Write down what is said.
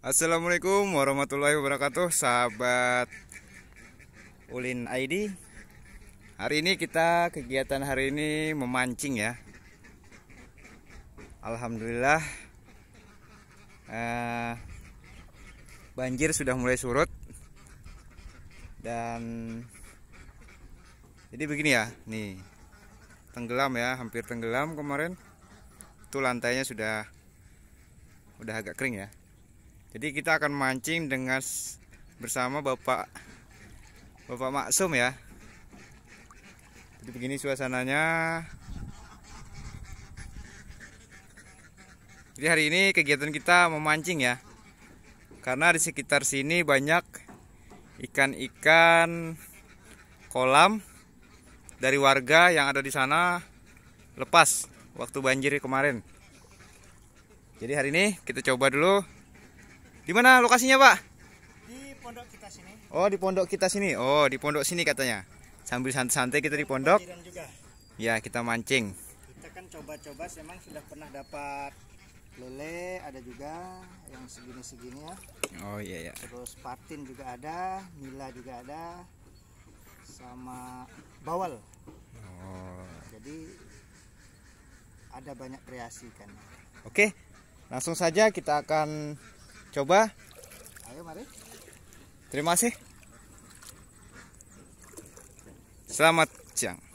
Assalamualaikum warahmatullahi wabarakatuh Sahabat Ulin ID Hari ini kita kegiatan hari ini memancing ya Alhamdulillah eh, Banjir sudah mulai surut Dan Jadi begini ya Nih Tenggelam ya hampir tenggelam kemarin Itu lantainya sudah Udah agak kering ya jadi kita akan mancing dengan bersama Bapak Bapak Maksum ya. Jadi begini suasananya. Jadi hari ini kegiatan kita memancing ya. Karena di sekitar sini banyak ikan-ikan kolam dari warga yang ada di sana lepas waktu banjir kemarin. Jadi hari ini kita coba dulu di mana lokasinya, Pak? Di pondok kita sini. Oh, di pondok kita sini. Oh, di pondok sini katanya. Sambil santai-santai kita di pondok. Juga. Ya, kita mancing. Kita kan coba-coba memang sudah pernah dapat lele ada juga yang segini-segini ya. Oh iya ya. Terus patin juga ada, nila juga ada. Sama bawal. Oh. Jadi ada banyak kreasi kan. Oke, langsung saja kita akan Coba. Ayo mari. Terima kasih. Selamat siang.